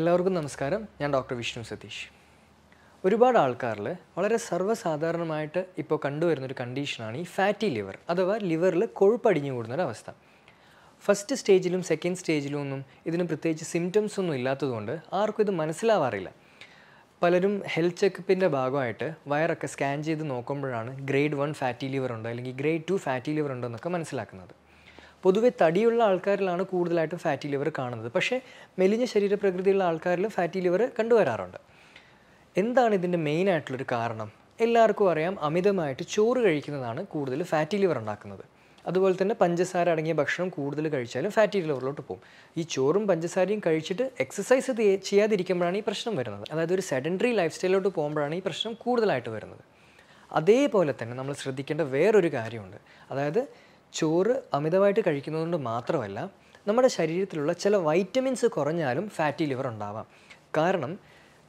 എല്ലാവർക്കും നമസ്കാരം ഞാൻ ഡോക്ടർ വിഷ്ണു സതീഷ് ഒരുപാട് ആൾക്കാരിൽ വളരെ സർവ്വസാധാരണമായിട്ട് ഇപ്പോൾ കണ്ടുവരുന്നൊരു കണ്ടീഷനാണ് ഈ ഫാറ്റി ലിവർ അഥവാ ലിവറിൽ കൊഴുപ്പടിഞ്ഞു കൂടുന്നൊരവസ്ഥ ഫസ്റ്റ് സ്റ്റേജിലും സെക്കൻഡ് സ്റ്റേജിലും ഒന്നും ഇതിന് പ്രത്യേകിച്ച് സിംറ്റംസ് ഒന്നും ഇല്ലാത്തതുകൊണ്ട് ആർക്കും ഇത് മനസ്സിലാവാറില്ല പലരും ഹെൽത്ത് ചെക്കപ്പിൻ്റെ ഭാഗമായിട്ട് വയറൊക്കെ സ്കാൻ ചെയ്ത് നോക്കുമ്പോഴാണ് ഗ്രേഡ് വൺ ഫാറ്റി ലിവർ ഉണ്ട് അല്ലെങ്കിൽ ഗ്രേഡ് ടു ഫാറ്റി ലിവർ എന്നൊക്കെ മനസ്സിലാക്കുന്നത് പൊതുവെ തടിയുള്ള ആൾക്കാരിലാണ് കൂടുതലായിട്ടും ഫാറ്റി ലിവർ കാണുന്നത് പക്ഷേ മെലിഞ്ഞ ശരീരപ്രകൃതിയുള്ള ആൾക്കാരിൽ ഫാറ്റി ലിവർ കണ്ടുവരാറുണ്ട് എന്താണ് ഇതിൻ്റെ മെയിൻ ആയിട്ടുള്ളൊരു കാരണം എല്ലാവർക്കും അറിയാം അമിതമായിട്ട് ചോറ് കഴിക്കുന്നതാണ് കൂടുതൽ ഫാറ്റി ലിവർ ഉണ്ടാക്കുന്നത് അതുപോലെ തന്നെ പഞ്ചസാര അടങ്ങിയ ഭക്ഷണം കൂടുതൽ കഴിച്ചാലും ഫാറ്റി ലിവറിലോട്ട് പോകും ഈ ചോറും പഞ്ചസാരയും കഴിച്ചിട്ട് എക്സസൈസ് ചെയ്യാതിരിക്കുമ്പോഴാണ് ഈ പ്രശ്നം വരുന്നത് അതായത് ഒരു സെഡൻഡറി ലൈഫ് സ്റ്റൈലിലോട്ട് പോകുമ്പോഴാണ് ഈ പ്രശ്നം കൂടുതലായിട്ട് വരുന്നത് അതേപോലെ തന്നെ നമ്മൾ ശ്രദ്ധിക്കേണ്ട വേറൊരു കാര്യമുണ്ട് അതായത് ചോറ് അമിതമായിട്ട് കഴിക്കുന്നതുകൊണ്ട് മാത്രമല്ല നമ്മുടെ ശരീരത്തിലുള്ള ചില വൈറ്റമിൻസ് കുറഞ്ഞാലും ഫാറ്റി ലിവർ ഉണ്ടാവാം കാരണം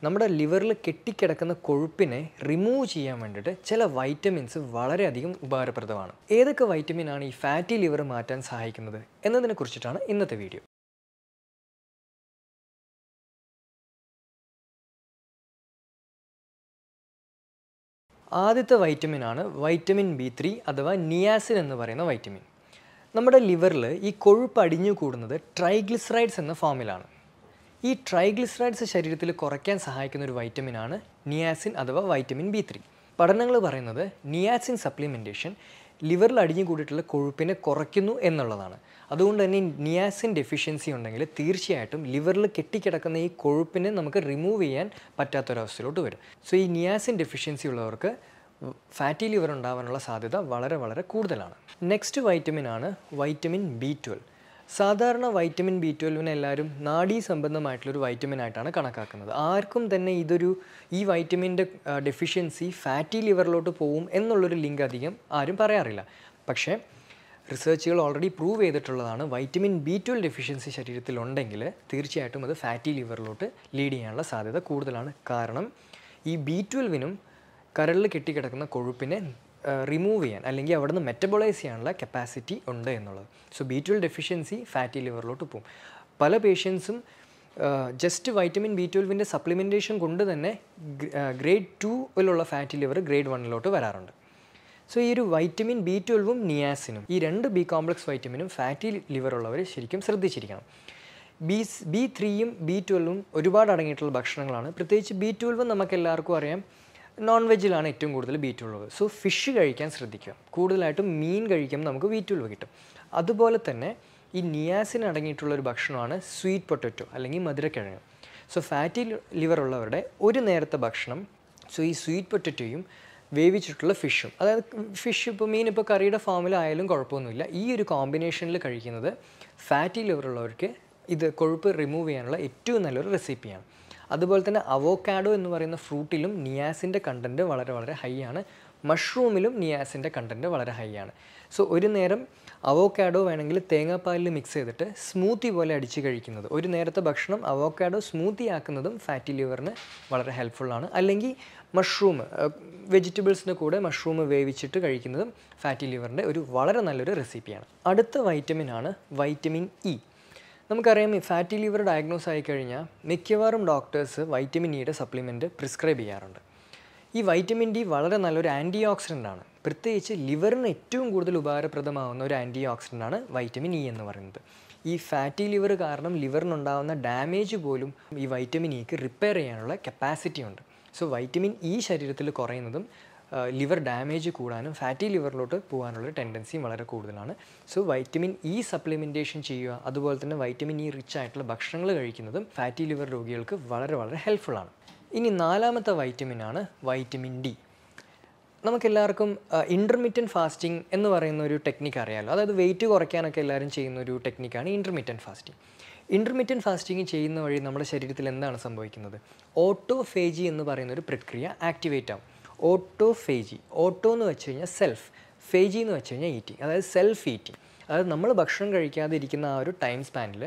നമ്മുടെ ലിവറിൽ കെട്ടിക്കിടക്കുന്ന കൊഴുപ്പിനെ റിമൂവ് ചെയ്യാൻ വേണ്ടിയിട്ട് ചില വൈറ്റമിൻസ് വളരെയധികം ഉപകാരപ്രദമാണ് ഏതൊക്കെ വൈറ്റമിനാണ് ഈ ഫാറ്റി ലിവർ മാറ്റാൻ സഹായിക്കുന്നത് കുറിച്ചിട്ടാണ് ഇന്നത്തെ വീഡിയോ ആദ്യത്തെ വൈറ്റമിൻ ആണ് വൈറ്റമിൻ ബി ത്രീ അഥവാ നിയാസിൻ എന്ന് പറയുന്ന വൈറ്റമിൻ നമ്മുടെ ലിവറിൽ ഈ കൊഴുപ്പ് അടിഞ്ഞു കൂടുന്നത് ട്രൈഗ്ലിസറൈഡ്സ് എന്ന ഫോമിലാണ് ഈ ട്രൈഗ്ലിസറൈഡ്സ് ശരീരത്തിൽ കുറയ്ക്കാൻ സഹായിക്കുന്ന ഒരു വൈറ്റമിനാണ് നിയാസിൻ അഥവാ വൈറ്റമിൻ ബി ത്രീ പഠനങ്ങൾ പറയുന്നത് നിയാസിൻ സപ്ലിമെൻറ്റേഷൻ ലിവറിൽ അടിഞ്ഞു കൂടിയിട്ടുള്ള കൊഴുപ്പിനെ കുറയ്ക്കുന്നു എന്നുള്ളതാണ് അതുകൊണ്ട് തന്നെ നിയാസിൻ ഡെഫിഷ്യൻസി ഉണ്ടെങ്കിൽ തീർച്ചയായിട്ടും ലിവറിൽ കെട്ടിക്കിടക്കുന്ന ഈ കൊഴുപ്പിനെ നമുക്ക് റിമൂവ് ചെയ്യാൻ പറ്റാത്തൊരവസ്ഥയിലോട്ട് വരും സോ ഈ നിയാസിൻ ഡെഫിഷ്യൻസി ഉള്ളവർക്ക് ഫാറ്റി ലിവർ ഉണ്ടാവാനുള്ള സാധ്യത വളരെ വളരെ കൂടുതലാണ് നെക്സ്റ്റ് വൈറ്റമിൻ ആണ് വൈറ്റമിൻ ബി ട്വൽവ് സാധാരണ വൈറ്റമിൻ ബി ട്വൽവിനെ എല്ലാവരും നാഡീ സംബന്ധമായിട്ടുള്ളൊരു വൈറ്റമിൻ ആയിട്ടാണ് കണക്കാക്കുന്നത് ആർക്കും തന്നെ ഇതൊരു ഈ വൈറ്റമിൻ്റെ ഡെഫിഷ്യൻസി ഫാറ്റി ലിവറിലോട്ട് പോവും എന്നുള്ളൊരു ലിങ്ക് അധികം ആരും പറയാറില്ല പക്ഷേ റിസർച്ചുകൾ ഓൾറെഡി പ്രൂവ് ചെയ്തിട്ടുള്ളതാണ് വൈറ്റമിൻ ബി ട്വൽ ഡെഫിഷ്യൻസി ശരീരത്തിലുണ്ടെങ്കിൽ തീർച്ചയായിട്ടും അത് ഫാറ്റി ലിവറിലോട്ട് ലീഡ് ചെയ്യാനുള്ള സാധ്യത കൂടുതലാണ് കാരണം ഈ ബി ട്വൽവിനും കരളിൽ കെട്ടിക്കിടക്കുന്ന കൊഴുപ്പിനെ റിമൂവ് ചെയ്യാൻ അല്ലെങ്കിൽ അവിടെ നിന്ന് മെറ്റബോളൈസ് ചെയ്യാനുള്ള കപ്പാസിറ്റി ഉണ്ട് എന്നുള്ളത് so B twelve deficiency fatty ലിവറിലോട്ട് പോകും പല പേഷ്യൻസും ജസ്റ്റ് വൈറ്റമിൻ ബി ട്വൽവിൻ്റെ സപ്ലിമെൻറ്റേഷൻ കൊണ്ട് തന്നെ ഗ്രേഡ് ടുവിലുള്ള ഫാറ്റി ലിവർ ഗ്രേഡ് വണ്ണിലോട്ട് വരാറുണ്ട് സോ ഈ ഒരു വൈറ്റമിൻ ബി ട്വൽവും നിയാസിനും ഈ രണ്ട് ബി കോംപ്ലക്സ് വൈറ്റമിനും ഫാറ്റി ലിവർ ഉള്ളവർ ശരിക്കും ശ്രദ്ധിച്ചിരിക്കണം ബി ബി ത്രീയും ബി ട്വൽവും ഒരുപാട് അടങ്ങിയിട്ടുള്ള ഭക്ഷണങ്ങളാണ് പ്രത്യേകിച്ച് ബി ട്വൽവ് നമുക്ക് എല്ലാവർക്കും അറിയാം നോൺ വെജിലാണ് ഏറ്റവും കൂടുതൽ ബീറ്റ് ഉള്ളത് സോ ഫിഷ് കഴിക്കാൻ ശ്രദ്ധിക്കുക കൂടുതലായിട്ടും മീൻ കഴിക്കുമ്പോൾ നമുക്ക് ബീറ്റുള്ളവ് കിട്ടും അതുപോലെ തന്നെ ഈ നിയാസിൻ അടങ്ങിയിട്ടുള്ള ഒരു ഭക്ഷണമാണ് സ്വീറ്റ് പൊട്ടറ്റോ അല്ലെങ്കിൽ മധുരക്കിഴങ്ങ് സോ ഫാറ്റി ലിവർ ഉള്ളവരുടെ ഒരു നേരത്തെ ഭക്ഷണം സോ ഈ സ്വീറ്റ് പൊട്ടറ്റോയും വേവിച്ചിട്ടുള്ള ഫിഷും അതായത് ഫിഷ് ഇപ്പോൾ മീൻ ഇപ്പോൾ കറിയുടെ ഫോമിലായാലും കുഴപ്പമൊന്നുമില്ല ഈ ഒരു കോമ്പിനേഷനിൽ കഴിക്കുന്നത് ഫാറ്റി ലിവർ ഉള്ളവർക്ക് ഇത് കൊഴുപ്പ് റിമൂവ് ചെയ്യാനുള്ള ഏറ്റവും നല്ലൊരു റെസിപ്പിയാണ് അതുപോലെ തന്നെ അവോക്കാഡോ എന്ന് പറയുന്ന ഫ്രൂട്ടിലും നിയാസിൻ്റെ കണ്ടൻറ്റ് വളരെ വളരെ ഹൈ ആണ് മഷ്റൂമിലും നിയാസിൻ്റെ കണ്ടൻറ്റ് വളരെ ഹൈ ആണ് സോ ഒരു നേരം അവോക്കാഡോ വേണമെങ്കിൽ തേങ്ങാപ്പാലിൽ മിക്സ് ചെയ്തിട്ട് സ്മൂത്തി പോലെ അടിച്ച് കഴിക്കുന്നത് ഒരു നേരത്തെ ഭക്ഷണം അവോക്കാഡോ സ്മൂത്തി ആക്കുന്നതും ഫാറ്റി ലിവറിന് വളരെ ഹെൽപ്ഫുള്ളാണ് അല്ലെങ്കിൽ മഷ്റൂം വെജിറ്റബിൾസിൻ്റെ കൂടെ മഷ്റൂം വേവിച്ചിട്ട് കഴിക്കുന്നതും ഫാറ്റി ലിവറിൻ്റെ ഒരു വളരെ നല്ലൊരു റെസിപ്പിയാണ് അടുത്ത വൈറ്റമിൻ ആണ് വൈറ്റമിൻ ഇ e. നമുക്കറിയാം ഈ ഫാറ്റി ലിവർ ഡയഗ്നോസ് ആയി കഴിഞ്ഞാൽ മിക്കവാറും ഡോക്ടേഴ്സ് വൈറ്റമിൻ ഇയുടെ സപ്ലിമെൻ്റ് പ്രിസ്ക്രൈബ് ചെയ്യാറുണ്ട് ഈ വൈറ്റമിൻ ഡി വളരെ നല്ലൊരു ആൻറ്റി ഓക്സിഡൻ്റ് ആണ് പ്രത്യേകിച്ച് ലിവറിന് ഏറ്റവും കൂടുതൽ ഉപകാരപ്രദമാവുന്ന ഒരു ആൻറ്റി ഓക്സിഡൻ്റ് ആണ് വൈറ്റമിൻ ഇ e എന്ന് പറയുന്നത് ഈ ഫാറ്റി ലിവർ കാരണം ലിവറിനുണ്ടാകുന്ന ഡാമേജ് പോലും ഈ വൈറ്റമിൻ ഇക്ക് റിപ്പയർ ചെയ്യാനുള്ള കപ്പാസിറ്റി ഉണ്ട് സോ വൈറ്റമിൻ ഇ ശരീരത്തിൽ കുറയുന്നതും ലിവർ ഡാമേജ് കൂടാനും ഫാറ്റി ലിവറിലോട്ട് പോകാനുള്ള ടെൻഡൻസിയും വളരെ കൂടുതലാണ് സോ വൈറ്റമിൻ ഇ സപ്ലിമെൻറ്റേഷൻ ചെയ്യുക അതുപോലെ തന്നെ വൈറ്റമിൻ ഇ റിച്ച് ആയിട്ടുള്ള ഭക്ഷണങ്ങൾ കഴിക്കുന്നതും ഫാറ്റി ലിവർ രോഗികൾക്ക് വളരെ വളരെ ഹെൽപ്ഫുള്ളാണ് ഇനി നാലാമത്തെ വൈറ്റമിനാണ് വൈറ്റമിൻ ഡി നമുക്കെല്ലാവർക്കും ഇൻ്റർമീറ്റൻറ്റ് ഫാസ്റ്റിംഗ് എന്ന് പറയുന്ന ഒരു ടെക്നിക്ക് അറിയാമല്ലോ അതായത് വെയിറ്റ് കുറയ്ക്കാനൊക്കെ എല്ലാവരും ചെയ്യുന്ന ഒരു ടെക്നിക്കാണ് ഇൻ്റർമീറ്റൻറ്റ് ഫാസ്റ്റിംഗ് ഇൻ്റർമീറ്റൻറ്റ് ഫാസ്റ്റിംഗ് ചെയ്യുന്ന വഴി നമ്മുടെ ശരീരത്തിൽ എന്താണ് സംഭവിക്കുന്നത് ഓട്ടോഫേജി എന്ന് പറയുന്ന ഒരു പ്രക്രിയ ആക്ടിവേറ്റ് ആവും ഓട്ടോഫേജി ഓട്ടോ എന്ന് വെച്ച് കഴിഞ്ഞാൽ സെൽഫ് ഫേജി എന്ന് വെച്ച് കഴിഞ്ഞാൽ ഈറ്റിംഗ് അതായത് സെൽഫ് ഈറ്റിംഗ് അതായത് നമ്മൾ ഭക്ഷണം കഴിക്കാതെ ഇരിക്കുന്ന ആ ഒരു ടൈം സ്പാനിൽ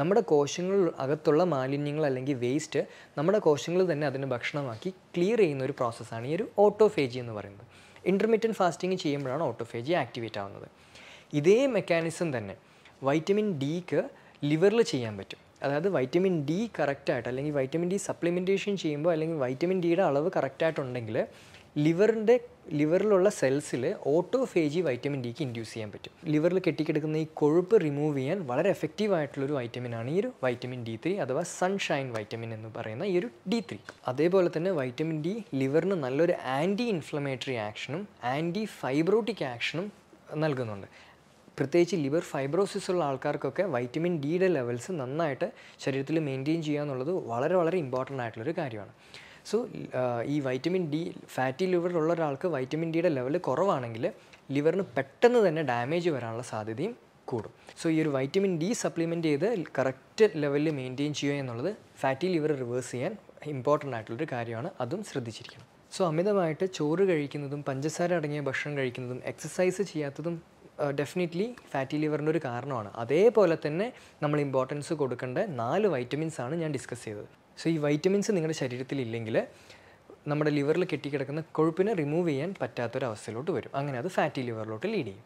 നമ്മുടെ കോശങ്ങൾ അകത്തുള്ള മാലിന്യങ്ങൾ അല്ലെങ്കിൽ വേസ്റ്റ് നമ്മുടെ കോശങ്ങൾ തന്നെ അതിന് ഭക്ഷണമാക്കി ക്ലിയർ ചെയ്യുന്ന ഒരു പ്രോസസ്സാണ് ഈ ഒരു ഓട്ടോഫേജി എന്ന് പറയുന്നത് ഇൻ്റർമീഡിയറ്റ് ഫാസ്റ്റിംഗ് ചെയ്യുമ്പോഴാണ് ഓട്ടോഫേജി ആക്ടിവേറ്റ് ആവുന്നത് ഇതേ മെക്കാനിസം തന്നെ വൈറ്റമിൻ ഡിക്ക് ലിവറിൽ ചെയ്യാൻ പറ്റും അതായത് വൈറ്റമിൻ ഡി കറക്റ്റായിട്ട് അല്ലെങ്കിൽ വൈറ്റമിൻ ഡി സപ്ലിമെൻറ്റേഷൻ ചെയ്യുമ്പോൾ അല്ലെങ്കിൽ വൈറ്റമിൻ ഡിയുടെ അളവ് കറക്റ്റായിട്ടുണ്ടെങ്കിൽ ലിവറിൻ്റെ ലിവറിലുള്ള സെൽസിൽ ഓട്ടോഫേജി വൈറ്റമിൻ ഡിക്ക് ഇൻഡ്യൂസ് ചെയ്യാൻ പറ്റും ലിവറിൽ കെട്ടിക്കിടക്കുന്ന ഈ കൊഴുപ്പ് റിമൂവ് ചെയ്യാൻ വളരെ എഫക്റ്റീവ് ആയിട്ടുള്ളൊരു വൈറ്റമിനാണ് ഈ ഒരു വൈറ്റമിൻ ഡി ത്രീ അഥവാ സൺഷൈൻ വൈറ്റമിൻ എന്ന് പറയുന്ന ഈ ഒരു ഡി ത്രീ അതേപോലെ തന്നെ വൈറ്റമിൻ ഡി ലിവറിന് നല്ലൊരു ആൻറ്റി ഇൻഫ്ലമേറ്ററി ആക്ഷനും ആൻറ്റി ഫൈബ്രോട്ടിക് ആക്ഷനും നൽകുന്നുണ്ട് പ്രത്യേകിച്ച് ലിവർ ഫൈബ്രോസിസ് ഉള്ള ആൾക്കാർക്കൊക്കെ വൈറ്റമിൻ ഡിയുടെ ലെവൽസ് നന്നായിട്ട് ശരീരത്തിൽ മെയിൻറ്റെയിൻ ചെയ്യുക എന്നുള്ളത് വളരെ വളരെ ഇമ്പോർട്ടൻ്റ് ആയിട്ടുള്ളൊരു കാര്യമാണ് സോ ഈ വൈറ്റമിൻ ഡി ഫാറ്റി ലിവറിലുള്ള ഒരാൾക്ക് വൈറ്റമിൻ ഡിയുടെ ലെവൽ കുറവാണെങ്കിൽ ലിവറിന് പെട്ടെന്ന് തന്നെ ഡാമേജ് വരാനുള്ള സാധ്യതയും കൂടും സോ ഈ ഒരു വൈറ്റമിൻ ഡി സപ്ലിമെൻറ്റ് ചെയ്ത് കറക്റ്റ് ലെവലിൽ മെയിൻറ്റെയിൻ ചെയ്യുക എന്നുള്ളത് ഫാറ്റി ലിവർ റിവേഴ്സ് ചെയ്യാൻ ഇമ്പോർട്ടൻ്റ് ആയിട്ടുള്ളൊരു കാര്യമാണ് അതും ശ്രദ്ധിച്ചിരിക്കണം സോ അമിതമായിട്ട് ചോറ് കഴിക്കുന്നതും പഞ്ചസാര അടങ്ങിയ ഭക്ഷണം കഴിക്കുന്നതും എക്സസൈസ് ചെയ്യാത്തതും ഡെഫിനറ്റ്ലി ഫാറ്റി ലിവറിൻ്റെ ഒരു കാരണമാണ് അതേപോലെ തന്നെ നമ്മൾ ഇമ്പോർട്ടൻസ് കൊടുക്കേണ്ട നാല് വൈറ്റമിൻസ് ആണ് ഞാൻ ഡിസ്കസ് ചെയ്തത് സോ ഈ വൈറ്റമിൻസ് നിങ്ങളുടെ ശരീരത്തിൽ ഇല്ലെങ്കിൽ നമ്മുടെ ലിവറിൽ കെട്ടിക്കിടക്കുന്ന കൊഴുപ്പിനെ റിമൂവ് ചെയ്യാൻ പറ്റാത്തൊരവസ്ഥയിലോട്ട് വരും അങ്ങനെ അത് ഫാറ്റി ലിവറിലോട്ട് ലീഡ് ചെയ്യും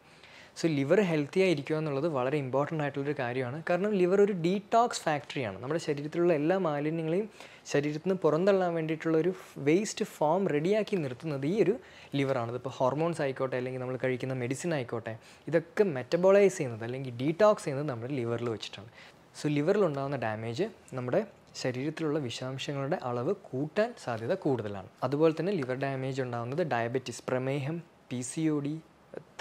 സോ ലിവർ ഹെൽത്തി ആയിരിക്കുക എന്നുള്ളത് വളരെ ഇമ്പോർട്ടൻ്റ് ആയിട്ടുള്ളൊരു കാര്യമാണ് കാരണം ലിവർ ഒരു ഡീടോക്സ് ഫാക്ടറിയാണ് നമ്മുടെ ശരീരത്തിലുള്ള എല്ലാ മാലിന്യങ്ങളെയും ശരീരത്തിന് പുറന്തള്ളാൻ വേണ്ടിയിട്ടുള്ള ഒരു വേസ്റ്റ് ഫോം റെഡിയാക്കി നിർത്തുന്നത് ഈ ഒരു ലിവറാണ് ഇതിപ്പോൾ ഹോർമോൺസ് ആയിക്കോട്ടെ അല്ലെങ്കിൽ നമ്മൾ കഴിക്കുന്ന മെഡിസിൻ ആയിക്കോട്ടെ ഇതൊക്കെ മെറ്റബോളൈസ് ചെയ്യുന്നത് അല്ലെങ്കിൽ ഡീടോക്സ് ചെയ്യുന്നത് നമ്മുടെ ലിവറിൽ വെച്ചിട്ടാണ് സോ ഉണ്ടാകുന്ന ഡാമേജ് നമ്മുടെ ശരീരത്തിലുള്ള വിഷാംശങ്ങളുടെ അളവ് കൂട്ടാൻ സാധ്യത കൂടുതലാണ് അതുപോലെ തന്നെ ലിവർ ഡാമേജ് ഉണ്ടാകുന്നത് ഡയബറ്റിസ് പ്രമേഹം P C O D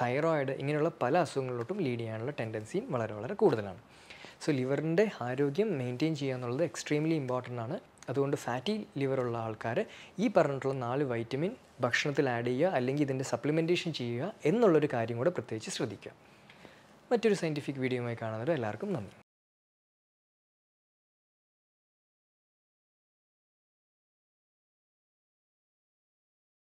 thyroid ഇങ്ങനെയുള്ള പല അസുഖങ്ങളിലോട്ടും ലീഡ് ചെയ്യാനുള്ള ടെൻഡൻസിയും വളരെ വളരെ കൂടുതലാണ് സോ ലിവറിൻ്റെ ആരോഗ്യം മെയിൻറ്റെയിൻ ചെയ്യുക എന്നുള്ളത് എക്സ്ട്രീംലി ഇമ്പോർട്ടൻ്റ് ആണ് അതുകൊണ്ട് ഫാറ്റി ലിവറുള്ള ആൾക്കാർ ഈ പറഞ്ഞിട്ടുള്ള നാല് വൈറ്റമിൻ ഭക്ഷണത്തിൽ ആഡ് ചെയ്യുക അല്ലെങ്കിൽ ഇതിൻ്റെ സപ്ലിമെൻറ്റേഷൻ ചെയ്യുക എന്നുള്ളൊരു കാര്യം കൂടെ പ്രത്യേകിച്ച് ശ്രദ്ധിക്കുക മറ്റൊരു സയൻറ്റിഫിക് വീഡിയോയുമായി കാണുന്നവർ എല്ലാവർക്കും നന്ദി